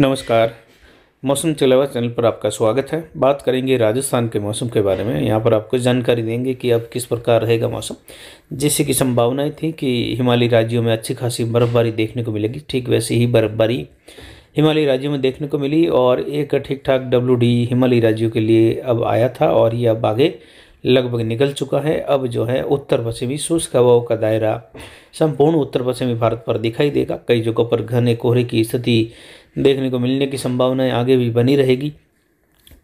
नमस्कार मौसम चलावा चैनल पर आपका स्वागत है बात करेंगे राजस्थान के मौसम के बारे में यहाँ पर आपको जानकारी देंगे कि अब किस प्रकार रहेगा मौसम जैसे कि संभावनाएं थी कि हिमालय राज्यों में अच्छी खासी बर्फबारी देखने को मिलेगी ठीक वैसे ही बर्फबारी हिमालयी राज्यों में देखने को मिली और एक ठीक ठाक डब्ल्यू डी हिमालयी राज्यों के लिए अब आया था और ये अब आगे लगभग निकल चुका है अब जो है उत्तर पश्चिमी शुष्क हवाओं का दायरा संपूर्ण उत्तर पश्चिमी भारत पर दिखाई देगा कई जगहों पर घने कोहरे की स्थिति देखने को मिलने की संभावनाएं आगे भी बनी रहेगी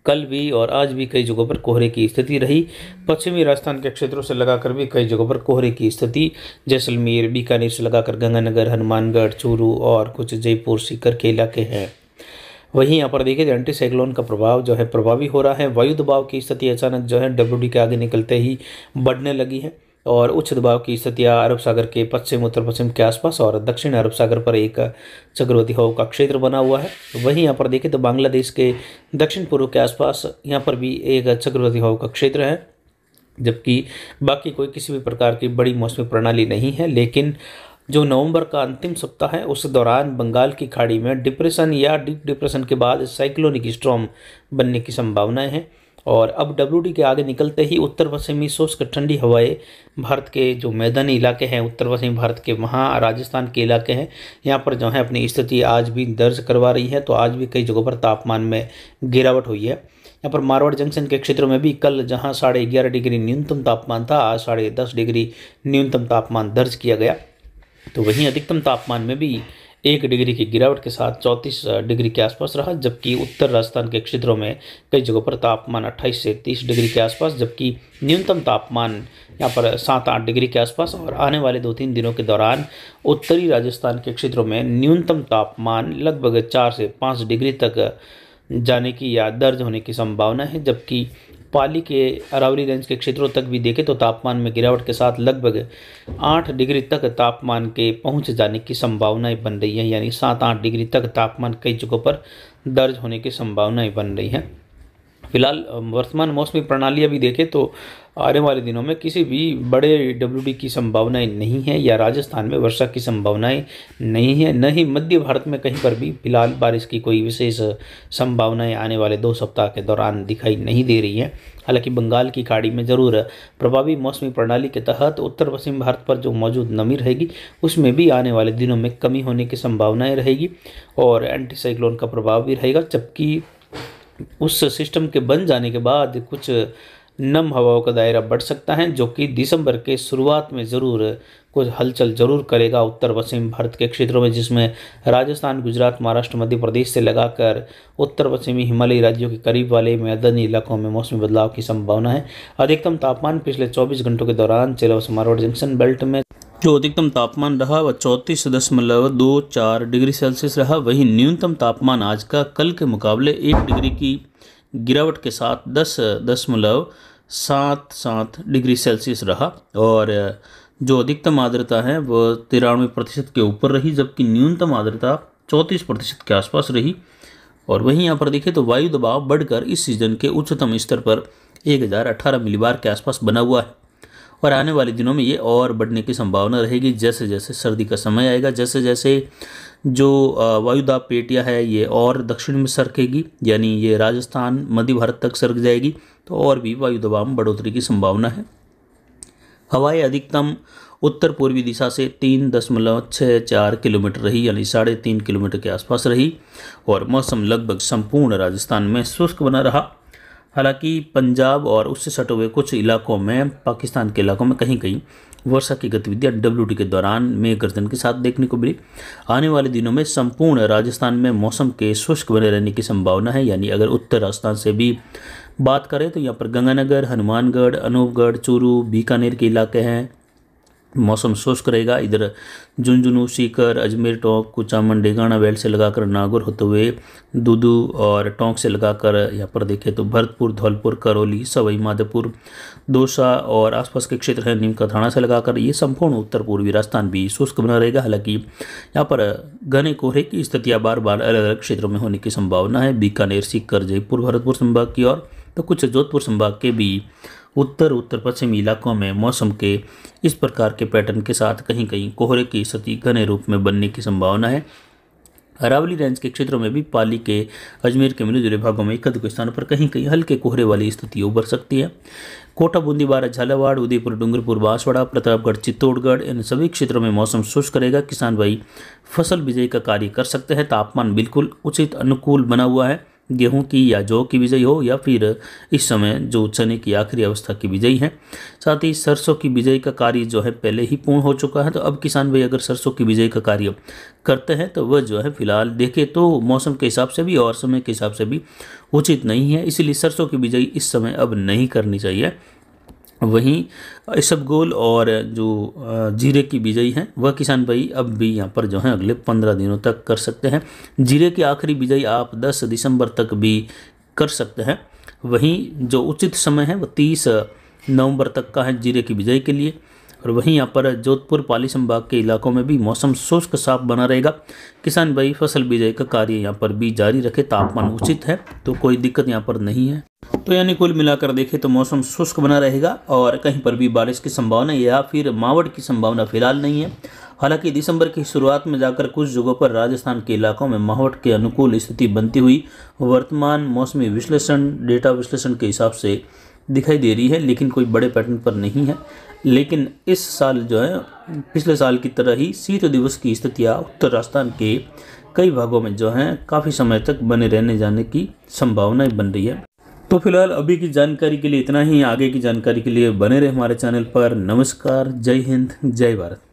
कल भी और आज भी कई जगहों पर कोहरे की स्थिति रही पश्चिमी राजस्थान के क्षेत्रों से लगाकर भी कई जगहों पर कोहरे की स्थिति जैसलमेर बीकानेर से लगाकर गंगानगर हनुमानगढ़ चूरू और कुछ जयपुर सीकर के इलाके हैं वहीं यहाँ पर देखिए एंटी साइक्लोन का प्रभाव जो है प्रभावी हो रहा है वायु दबाव की स्थिति अचानक जो है डब्ल्यू के आगे निकलते ही बढ़ने लगी है और उच्च दबाव की स्थिति अरब सागर के पश्चिम उत्तर पश्चिम के आसपास और दक्षिण अरब सागर पर एक चक्रवर्ती हवा का क्षेत्र बना हुआ है वहीं यहाँ पर देखें तो बांग्लादेश के दक्षिण पूर्व के आसपास यहाँ पर भी एक चक्रवर्ती हवा का क्षेत्र है जबकि बाकी कोई किसी भी प्रकार की बड़ी मौसमी प्रणाली नहीं है लेकिन जो नवंबर का अंतिम सप्ताह है उस दौरान बंगाल की खाड़ी में डिप्रेशन या डीप डिप्रेशन के बाद साइक्लोनिक स्ट्रॉम बनने की संभावनाएं हैं और अब डब्ल्यू के आगे निकलते ही उत्तर पश्चिमी शुष्क ठंडी हवाएं भारत के जो मैदानी इलाके हैं उत्तर पश्चिमी भारत के वहाँ राजस्थान के इलाके हैं यहाँ पर जो है अपनी स्थिति आज भी दर्ज करवा रही है तो आज भी कई जगहों पर तापमान में गिरावट हुई है यहाँ पर मारवाड़ जंक्शन के क्षेत्रों में भी कल जहाँ साढ़े ग्यारह डिग्री न्यूनतम तापमान था आज साढ़े दस डिग्री न्यूनतम तापमान दर्ज किया गया तो वहीं अधिकतम तापमान में भी एक डिग्री की गिरावट के साथ चौंतीस डिग्री के आसपास रहा जबकि उत्तर राजस्थान के क्षेत्रों में कई जगहों पर तापमान अट्ठाईस से तीस डिग्री के आसपास जबकि न्यूनतम तापमान यहाँ पर सात आठ डिग्री के आसपास और आने वाले दो तीन दिनों के दौरान उत्तरी राजस्थान के क्षेत्रों में न्यूनतम तापमान लगभग चार से पाँच डिग्री तक जाने की या दर्ज होने की संभावना है जबकि पाली के अरावली रेंज के क्षेत्रों तक भी देखें तो तापमान में गिरावट के साथ लगभग आठ डिग्री तक तापमान के पहुंच जाने की संभावनाएं बन रही हैं यानी सात आठ डिग्री तक तापमान कई जगहों पर दर्ज होने की संभावनाएं बन रही हैं फिलहाल वर्तमान मौसमी प्रणाली अभी देखें तो आने वाले दिनों में किसी भी बड़े डब्ल्यू की संभावनाएं नहीं है या राजस्थान में वर्षा की संभावनाएं नहीं है न ही मध्य भारत में कहीं पर भी फिलहाल बारिश की कोई विशेष संभावनाएं आने वाले दो सप्ताह के दौरान दिखाई नहीं दे रही हैं हालांकि बंगाल की खाड़ी में ज़रूर प्रभावी मौसमी प्रणाली के तहत उत्तर पश्चिम भारत पर जो मौजूद नमी रहेगी उसमें भी आने वाले दिनों में कमी होने की संभावनाएँ रहेगी और एंटीसाइक्लोन का प्रभाव भी रहेगा जबकि उस सिस्टम के बन जाने के बाद कुछ नम हवाओं का दायरा बढ़ सकता है जो कि दिसंबर के शुरुआत में ज़रूर कुछ हलचल जरूर करेगा उत्तर पश्चिम भारत के क्षेत्रों में जिसमें राजस्थान गुजरात महाराष्ट्र मध्य प्रदेश से लगाकर उत्तर पश्चिमी हिमालयी राज्यों के करीब वाले मैदानी इलाकों में मौसमी बदलाव की संभावना है अधिकतम तापमान पिछले 24 घंटों के दौरान चिलव समारोह जंक्शन बेल्ट में जो अधिकतम तापमान रहा वह चौंतीस दशमलव दो चार डिग्री सेल्सियस रहा वही न्यूनतम तापमान आज का कल के मुकाबले एक डिग्री की गिरावट के साथ दस दशमलव सात सात डिग्री सेल्सियस रहा और जो अधिकतम आर्द्रता है वह तिरानवे प्रतिशत के ऊपर रही जबकि न्यूनतम आर्द्रता चौंतीस प्रतिशत के आसपास रही और वहीं यहाँ पर देखें तो वायु दबाव बढ़कर इस सीज़न के उच्चतम स्तर पर अठारह मिलीबार के आसपास बना हुआ है और आने वाले दिनों में ये और बढ़ने की संभावना रहेगी जैसे जैसे सर्दी का समय आएगा जैसे जैसे जो वायुदाब पेटिया है ये और दक्षिण में सरकेगी यानी ये राजस्थान मध्य भारत तक सरक जाएगी तो और भी वायु दबाव में बढ़ोतरी की संभावना है हवाएं अधिकतम उत्तर पूर्वी दिशा से तीन दशमलव छः चार किलोमीटर रही यानी साढ़े तीन किलोमीटर के आसपास रही और मौसम लगभग संपूर्ण राजस्थान में शुष्क बना रहा हालांकि पंजाब और उससे सटे हुए कुछ इलाकों में पाकिस्तान के इलाकों में कहीं कहीं वर्षा की गतिविधियां डब्ल्यू के दौरान में गर्जन के साथ देखने को मिली आने वाले दिनों में संपूर्ण राजस्थान में मौसम के शुष्क बने रहने की संभावना है यानी अगर उत्तर राजस्थान से भी बात करें तो यहाँ पर गंगानगर हनुमानगढ़ अनूपगढ़ चूरू बीकानेर के इलाके हैं मौसम शुष्क रहेगा इधर झुंझुनू सीकर अजमेर टोंक कुचामन डेगाना वेल से लगाकर नागौर होते हुए दूदू और टोंक से लगाकर यहाँ पर देखें तो भरतपुर धौलपुर करौली सवाई माधोपुर दौसा और आसपास के क्षेत्र हैं नीम का थाना से लगाकर ये संपूर्ण उत्तर पूर्वी राजस्थान भी शुष्क बना रहेगा हालांकि यहाँ पर घने कोहरे की स्थितियाँ बार बार अलग अलग क्षेत्रों में होने की संभावना है बीकानेर सीकर जयपुर भरतपुर संभाग की और तो कुछ जोधपुर संभाग के भी उत्तर उत्तर पश्चिमी इलाकों में मौसम के इस प्रकार के पैटर्न के साथ कहीं कहीं कोहरे की स्थिति घने रूप में बनने की संभावना है अरावली रेंज के क्षेत्रों में भी पाली के अजमेर के मिली जुड़े भागों में एक के स्थानों पर कहीं कहीं हल्के कोहरे वाली स्थिति उभर सकती है कोटा बूंदीबारा झालावाड़ उदयपुर डूंगरपुर बांसवाड़ा प्रतापगढ़ चित्तौड़गढ़ इन सभी क्षेत्रों में मौसम शुष्क रहेगा किसान भाई फसल बिजाई का कार्य कर सकते हैं तापमान बिल्कुल उचित अनुकूल बना हुआ है गेहूं की या जौ की विजयी हो या फिर इस समय जो चने की आखिरी अवस्था की विजयी है साथ ही सरसों की विजयी का कार्य जो है पहले ही पूर्ण हो चुका है तो अब किसान भाई अगर सरसों की विजयी का कार्य करते हैं तो वह जो है फिलहाल देखे तो मौसम के हिसाब से भी और समय के हिसाब से भी उचित नहीं है इसीलिए सरसों की बिजाई इस समय अब नहीं करनी चाहिए वहीं इसबगोल और जो जीरे की बिजाई है वह किसान भाई अब भी यहाँ पर जो है अगले पंद्रह दिनों तक कर सकते हैं जीरे की आखिरी बिजाई आप दस दिसंबर तक भी कर सकते हैं वहीं जो उचित समय है वह तीस नवंबर तक का है जीरे की बिजाई के लिए और वहीं यहाँ पर जोधपुर पाली संभाग के इलाकों में भी मौसम शुष्क साफ बना रहेगा किसान भाई फसल बिजाई का कार्य यहाँ पर भी जारी रखे तापमान उचित है तो कोई दिक्कत यहाँ पर नहीं है तो यानी कुल मिलाकर देखें तो मौसम शुष्क बना रहेगा और कहीं पर भी बारिश की संभावना या फिर मावट की संभावना फिलहाल नहीं है हालांकि दिसंबर की शुरुआत में जाकर कुछ जगहों पर राजस्थान के इलाकों में मावट के अनुकूल स्थिति बनती हुई वर्तमान मौसमी विश्लेषण डेटा विश्लेषण के हिसाब से दिखाई दे रही है लेकिन कोई बड़े पैटर्न पर नहीं है लेकिन इस साल जो है पिछले साल की तरह ही शीत दिवस की स्थितियाँ उत्तर राजस्थान के कई भागों में जो हैं काफ़ी समय तक बने रहने जाने की संभावनाएं बन रही है तो फिलहाल अभी की जानकारी के लिए इतना ही आगे की जानकारी के लिए बने रहे हमारे चैनल पर नमस्कार जय हिंद जय भारत